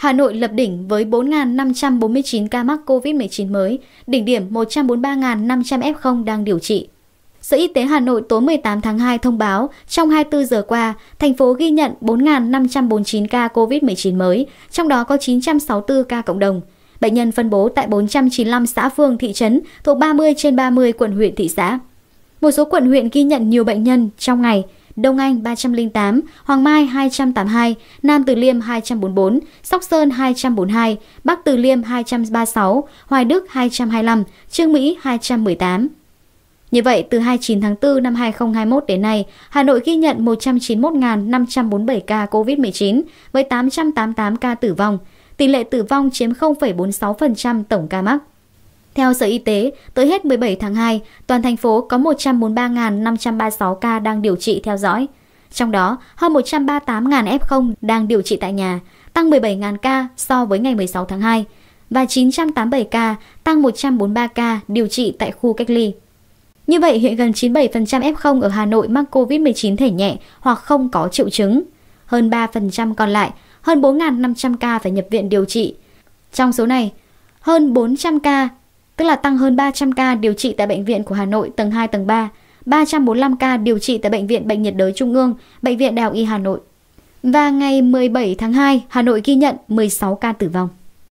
Hà Nội lập đỉnh với 4.549 ca mắc COVID-19 mới, đỉnh điểm 143.500 F0 đang điều trị. Sở Y tế Hà Nội tối 18 tháng 2 thông báo, trong 24 giờ qua, thành phố ghi nhận 4.549 ca COVID-19 mới, trong đó có 964 ca cộng đồng. Bệnh nhân phân bố tại 495 xã phường thị trấn thuộc 30 trên 30 quận huyện thị xã. Một số quận huyện ghi nhận nhiều bệnh nhân trong ngày – Đông Anh 308, Hoàng Mai 282, Nam Từ Liêm 244, Sóc Sơn 242, Bắc Từ Liêm 236, Hoài Đức 225, Trương Mỹ 218. Như vậy, từ 29 tháng 4 năm 2021 đến nay, Hà Nội ghi nhận 191.547 ca COVID-19 với 888 ca tử vong. Tỷ lệ tử vong chiếm 0,46% tổng ca mắc. Theo Sở Y tế, tới hết 17 tháng 2, toàn thành phố có 143.536 ca đang điều trị theo dõi. Trong đó, hơn 138.000 F0 đang điều trị tại nhà, tăng 17.000 ca so với ngày 16 tháng 2, và 987 ca, tăng 143 ca điều trị tại khu cách ly. Như vậy, hiện gần 97% F0 ở Hà Nội mắc COVID-19 thể nhẹ hoặc không có triệu chứng. Hơn 3% còn lại, hơn 4.500 ca phải nhập viện điều trị. Trong số này, hơn 400 ca tức là tăng hơn 300 ca điều trị tại bệnh viện của Hà Nội tầng 2 tầng 3, 345 ca điều trị tại bệnh viện Bệnh nhiệt đới Trung ương, bệnh viện Đại học Y Hà Nội. Và ngày 17 tháng 2, Hà Nội ghi nhận 16 ca tử vong.